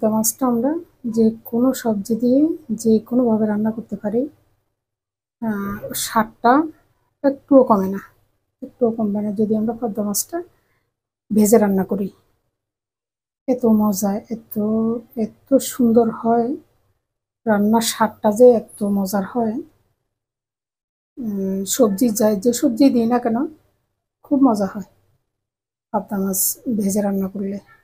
the মাছটা আমরা যে কোনো সবজি দিয়ে যে কোনোভাবে রান্না করতে পারি স্বাদটা একটুও কমে না একটুও কমবে না যদি আমরা পদ্মা মাছটা ভেজে রান্না করি এত মজা এত এত সুন্দর হয় রান্নার স্বাদটা যে এত মজার হয় সবজি যায় যে সবজি দিই না কেন খুব মজা হয় পাবদা মাছ ভেজে রান্না করলে